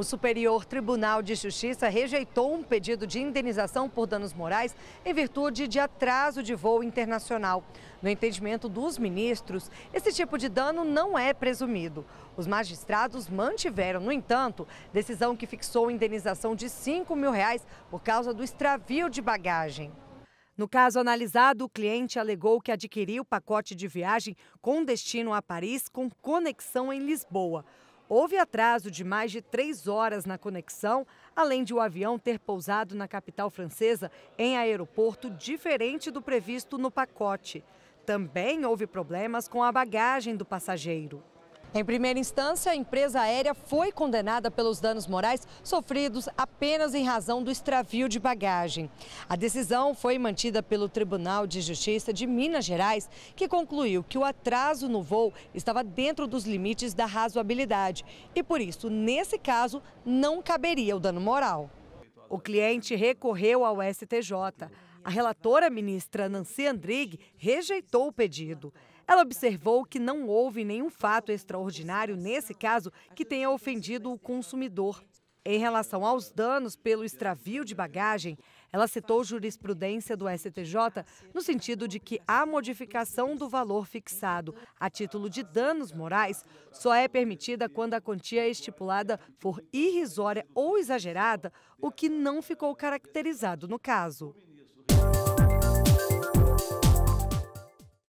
O Superior Tribunal de Justiça rejeitou um pedido de indenização por danos morais em virtude de atraso de voo internacional. No entendimento dos ministros, esse tipo de dano não é presumido. Os magistrados mantiveram, no entanto, decisão que fixou indenização de 5 mil reais por causa do extravio de bagagem. No caso analisado, o cliente alegou que adquiriu o pacote de viagem com destino a Paris com conexão em Lisboa. Houve atraso de mais de três horas na conexão, além de o avião ter pousado na capital francesa em aeroporto diferente do previsto no pacote. Também houve problemas com a bagagem do passageiro. Em primeira instância, a empresa aérea foi condenada pelos danos morais sofridos apenas em razão do extravio de bagagem. A decisão foi mantida pelo Tribunal de Justiça de Minas Gerais, que concluiu que o atraso no voo estava dentro dos limites da razoabilidade e, por isso, nesse caso, não caberia o dano moral. O cliente recorreu ao STJ. A relatora ministra Nancy Andrighi rejeitou o pedido. Ela observou que não houve nenhum fato extraordinário nesse caso que tenha ofendido o consumidor. Em relação aos danos pelo extravio de bagagem, ela citou jurisprudência do STJ no sentido de que a modificação do valor fixado a título de danos morais só é permitida quando a quantia estipulada for irrisória ou exagerada, o que não ficou caracterizado no caso.